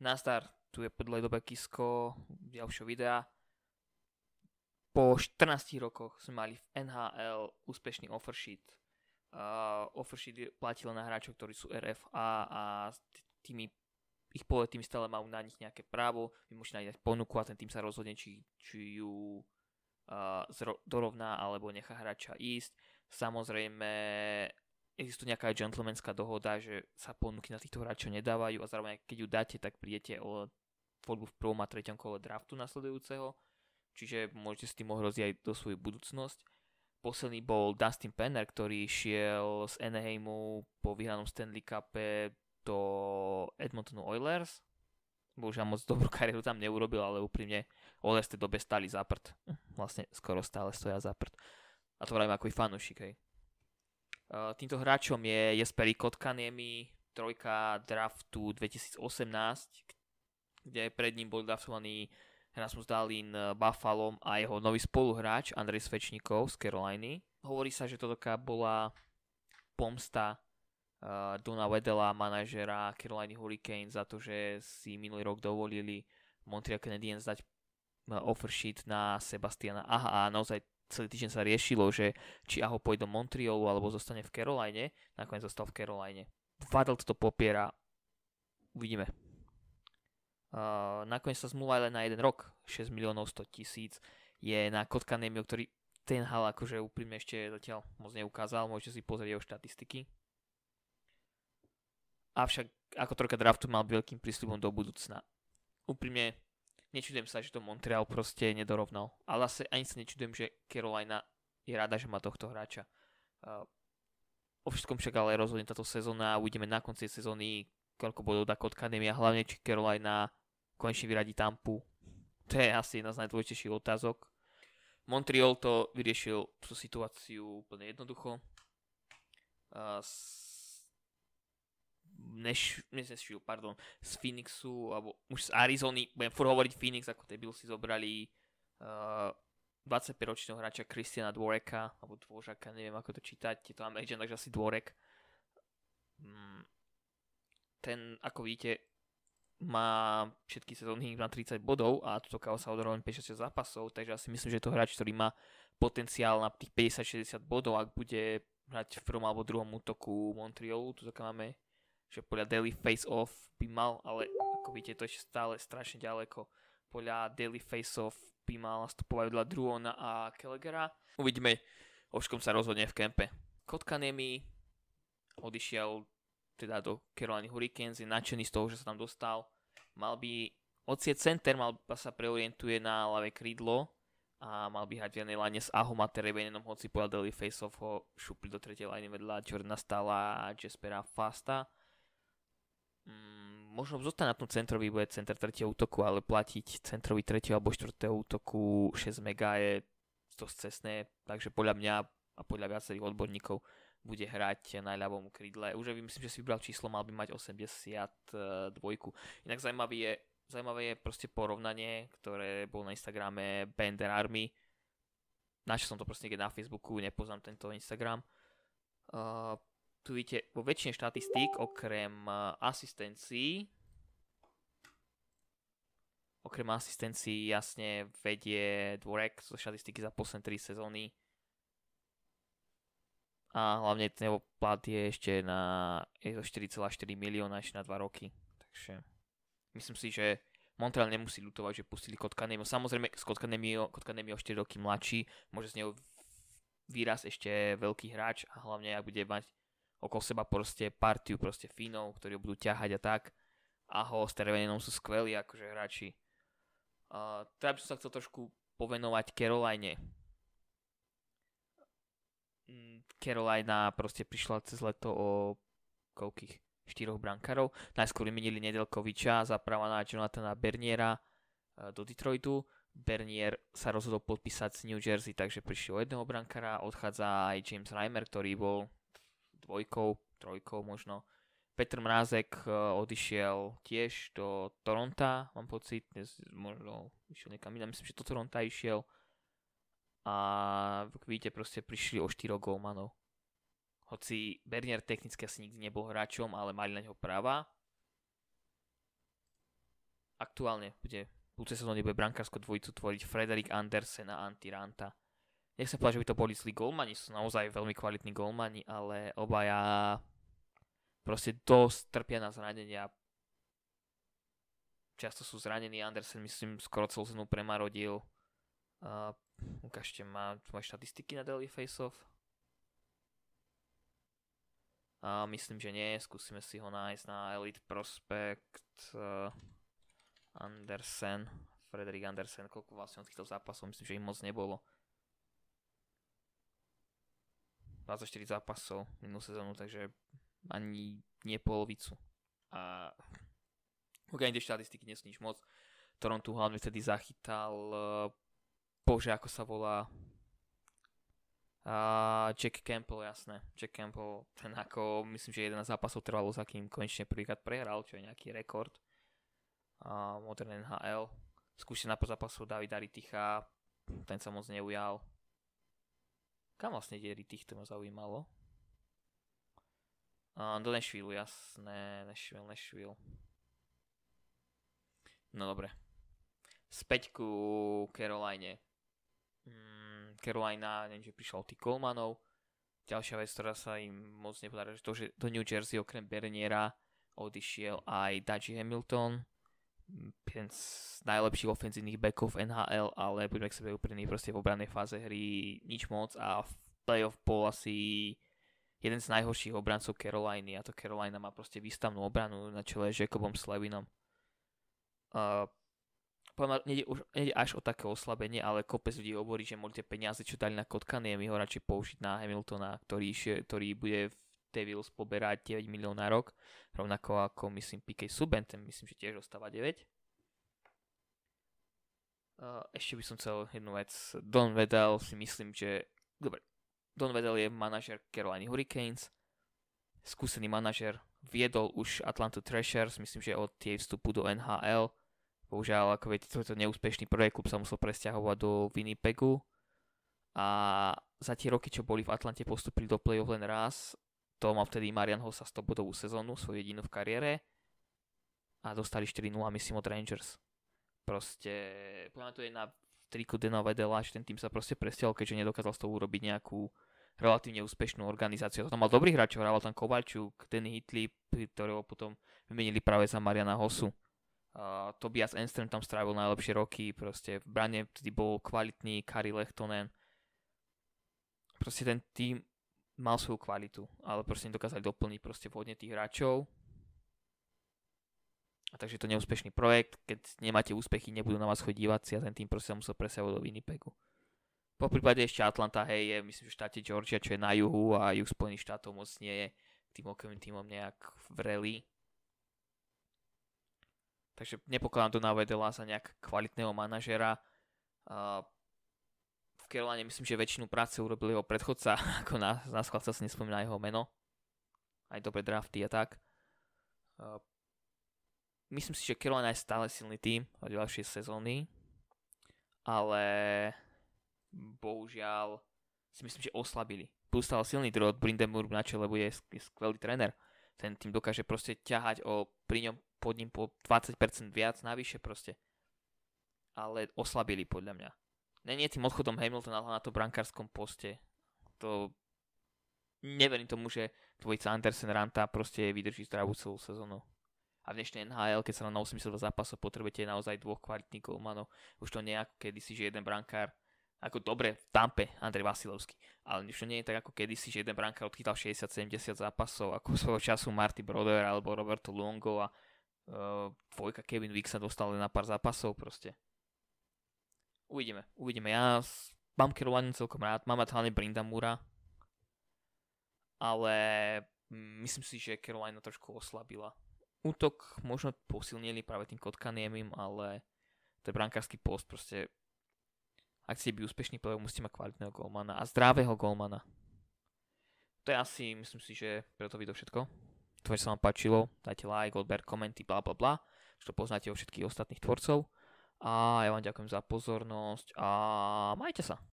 Nastar, tu je po dlhej dobe Kisko, ďalšieho videa. Po 14 rokoch sme mali v NHL úspešný offer sheet. Uh, offer sheet platil na hráčov, ktorí sú RFA a tými ich pole tým stále majú na nich nejaké právo, vy môžete nájdať ponuku a ten tým sa rozhodne, či, či ju uh, zro- dorovná alebo nechá hráča ísť. Samozrejme, existuje nejaká gentlemanská dohoda, že sa ponuky na týchto hráčov nedávajú a zároveň keď ju dáte, tak prídete o voľbu v prvom a treťom kole draftu nasledujúceho, čiže môžete s tým ohroziť aj do svoju budúcnosť. Posledný bol Dustin Penner, ktorý šiel z Anaheimu po vyhranom Stanley Cup do Edmontonu Oilers. Bohužiaľ moc dobrú kariéru tam neurobil, ale úprimne Oilers v tej dobe stali za prd. Hm, vlastne skoro stále stoja za prd. A to vravím ako i fanúšik, hej. Eh, týmto hráčom je Jesperi Kotkaniemi, trojka draftu 2018, kde pred ním bol draftovaný Rasmus Dalin eh, Buffalom a jeho nový spoluhráč Andrej Svečnikov z Caroliny. Hovorí sa, že toto bola pomsta uh, Dona Wedela, manažera Caroliny Hurricane za to, že si minulý rok dovolili Montreal Canadiens dať offer sheet na Sebastiana Aha a naozaj celý týždeň sa riešilo, že či Aho pôjde do Montrealu alebo zostane v Caroline. Nakoniec zostal v Caroline. Vadel to popiera. Uvidíme. Uh, nakoniec sa zmluva len na jeden rok. 6 miliónov 100 tisíc je na Nemio, ktorý ten hal akože úprimne ešte zatiaľ moc neukázal. Môžete si pozrieť jeho štatistiky. Avšak ako trojka draftu mal veľkým prísľubom do budúcna. Úprimne nečudujem sa, že to Montreal proste nedorovnal. Ale asi ani sa nečudujem, že Carolina je rada, že má tohto hráča. Uh, o všetkom však ale rozhodne táto sezóna a uvidíme na konci sezóny, koľko bodov dá Kotka a hlavne či Carolina konečne vyradí Tampu. To je asi jedna z najdôležitejších otázok. Montreal to vyriešil tú situáciu úplne jednoducho. Uh, než, z pardon, z Phoenixu, alebo už z Arizony, budem furt hovoriť Phoenix, ako debil si zobrali uh, eh, 25-ročného hráča Kristiana Dvoreka, alebo Dvožaka, neviem ako to čítať, je to Američan, takže asi Dvorek. Mm, ten, ako vidíte, má všetky sezóny na 30 bodov a tuto Kao sa odohral 56 zápasov, takže asi myslím, že je to hráč, ktorý má potenciál na tých 50-60 bodov, ak bude hrať v prvom alebo druhom útoku Montrealu, tu také máme že podľa Daily Face Off by mal, ale ako vidíte, to je stále strašne ďaleko. Podľa Daily Face Off by mal nastupovať vedľa Druona a Kelegera. Uvidíme, oškom sa rozhodne v kempe. Nemi odišiel teda do Carolina Hurricanes, je nadšený z toho, že sa tam dostal. Mal by odsieť center, mal by sa preorientuje na ľavé krídlo a mal by hrať v jednej line s Ahom a hoci podľa Daily Face Off ho šupli do tretej line vedľa Jordana Stala a Jaspera Fasta Mm, možno zostať na tom centrový, bude center tretieho útoku, ale platiť centrovi tretieho alebo štvrtého útoku 6 mega je to cestné, takže podľa mňa a podľa viacerých odborníkov bude hrať na ľavom krídle. Už myslím, že si vybral číslo, mal by mať 82. Inak zaujímavé je, zaujímavé je proste porovnanie, ktoré bolo na Instagrame Bender Army. Našiel som to proste niekde na Facebooku, nepoznám tento Instagram. Uh, tu vidíte vo väčšine štatistík, okrem eh, asistencií, okrem asistencií jasne vedie Dvorek zo štatistiky za posledné 3 sezóny. A hlavne ten jeho plat je ešte na 4,4 milióna ešte na 2 roky. Takže myslím si, že Montreal nemusí ľutovať, že pustili Kotkanemiho. Samozrejme, s Kotkanemiho, Kotkanemiho 4 roky mladší, môže z neho výraz ešte veľký hráč a hlavne ak bude mať okolo seba proste partiu proste Finov, ktorí ho budú ťahať a tak. A ho s Trevenenom sú skvelí akože hráči. Uh, teda by som sa chcel trošku povenovať Caroline. Mm, Carolina proste prišla cez leto o koľkých štyroch brankárov. Najskôr vymenili Nedelkoviča za na Jonathana Berniera e, do Detroitu. Bernier sa rozhodol podpísať z New Jersey, takže prišiel jedného brankára. Odchádza aj James Reimer, ktorý bol dvojkou, trojkou možno. Petr Mrázek eh, odišiel tiež do Toronta, mám pocit, dnes možno išiel niekam iná, myslím, že do Toronta išiel. A vidíte, proste prišli o 4 golmanov. Hoci Bernier technicky asi nikdy nebol hráčom, ale mali na neho práva. Aktuálne bude, budúcej sezóne bude brankársko dvojicu tvoriť Frederik Andersen a Antti Ranta nech sa páči, že by to boli zlí golmani, sú naozaj veľmi kvalitní golmani, ale obaja proste dosť trpia na zranenia. Často sú zranení, Andersen myslím skoro celú sezónu premarodil. Uh, ukážte ma moje štatistiky na Daily Faceoff. A uh, myslím, že nie, skúsime si ho nájsť na Elite Prospect. Uh, Andersen, Frederik Andersen, koľko vlastne on týchto zápasov, myslím, že im moc nebolo. 24 zápasov minulú sezónu, takže ani nie polovicu. A pokiaľ tie štatistiky nie sú nič moc, Toronto hlavne vtedy zachytal eh, bože, ako sa volá a Jack Campbell, jasné. Jack Campbell, ten ako, myslím, že 11 zápasov trvalo, za kým konečne prvýkrát prehral, čo je nejaký rekord. A modern NHL. Skúšte na zápasu Davida Riticha, ten sa moc neujal. Kam vlastne ide Rittich, to ma zaujímalo. Uh, do Nashville, jasné, Nashville, Nashville. No dobre. Späť ku Caroline. Mm, Carolina, neviem, že prišla od tých Colemanov. Ďalšia vec, ktorá sa im moc nepodarila, že to, že do New Jersey okrem Berniera odišiel aj Dutchie Hamilton jeden z najlepších ofenzívnych backov v NHL, ale buďme k sebe úprimní, proste v obranej fáze hry nič moc a v playoff bol asi jeden z najhorších obrancov Caroliny a to Carolina má proste výstavnú obranu na čele s Jacobom Slevinom. Uh, poviem, nejde, už, nejde až o také oslabenie, ale kopec ľudí hovorí, že môžete peniaze, čo dali na Kotkanie, mi ho radšej použiť na Hamiltona, ktorý, ktorý bude v Devils poberá 9 miliónov na rok, rovnako ako myslím PK Subban, ten myslím, že tiež ostáva 9. Ešte by som chcel jednu vec. Don Vedel si myslím, že... Dobre, Don Vedel je manažer Caroline Hurricanes, skúsený manažer, viedol už Atlanta Thrashers, myslím, že od jej vstupu do NHL. Bohužiaľ, ako viete, toto neúspešný prvý klub sa musel presťahovať do Winnipegu a za tie roky, čo boli v Atlante, postupili do play-off len raz to mal vtedy Marian Hossa 100 bodovú sezónu, svoju jedinú v kariére a dostali 4-0 myslím od Rangers. Proste, poďme to je na triku Dena Vedela, že ten tým sa proste prestiel, keďže nedokázal z toho urobiť nejakú relatívne úspešnú organizáciu. To mal dobrých hráčov, hral tam Kovalčuk, ten Hitli, ktorého potom vymenili práve za Mariana Hosu. Uh, Tobias Enström tam strávil najlepšie roky, proste v brane vtedy bol kvalitný Kari Lehtonen. Proste ten tým, mal svoju kvalitu, ale proste nedokázali doplniť proste vhodne tých hráčov. A takže to neúspešný projekt, keď nemáte úspechy, nebudú na vás chodiť diváci a ten tým proste musel presiavať do Winnipegu. Po prípade ešte Atlanta, hej, je myslím, že v štáte Georgia, čo je na juhu a juh Spojených štátov moc nie je tým okrem týmom nejak vrelý. Takže nepokladám to na vedela za nejak kvalitného manažera. Uh, Caroline myslím, že väčšinu práce urobil jeho predchodca, ako na, na schvál sa si nespomína jeho meno. Aj dobre drafty a tak. Uh, myslím si, že Carolina je stále silný tým od ďalšej sezóny, ale bohužiaľ si myslím, že oslabili. Plus stále silný druh od Brindemur na čele bude skvelý tréner. Ten tým dokáže proste ťahať o, pri ňom pod ním po 20% viac navyše proste. Ale oslabili podľa mňa nie tým odchodom Hamilton, ale na to brankárskom poste. To neverím tomu, že dvojica Andersen Ranta proste vydrží zdravú celú sezónu. A v dnešnej NHL, keď sa na 82 zápasov potrebujete naozaj dvoch kvalitných golmanov, už to nie ako kedysi, že jeden brankár ako dobre v Tampe Andrej Vasilovský. Ale už to nie je tak ako kedysi, že jeden brankár odchytal 60-70 zápasov, ako svojho času Marty Broder alebo Roberto Longo a uh, dvojka Kevin Weeks sa dostal len na pár zápasov proste. Uvidíme, uvidíme. Ja mám Carolina celkom rád, mám rád hlavne Brindamura, ale myslím si, že Carolina trošku oslabila. Útok možno posilnili práve tým kotkaniemim, ale ten brankársky post proste ak chcete byť úspešný playoff, musíte mať kvalitného golmana a zdravého golmana. To je asi, myslím si, že preto video všetko. Dúfam, že sa vám páčilo. Dajte like, odber, komenty, bla bla bla. Čo to poznáte o všetkých ostatných tvorcov. A ja vám ďakujem za pozornosť a majte sa.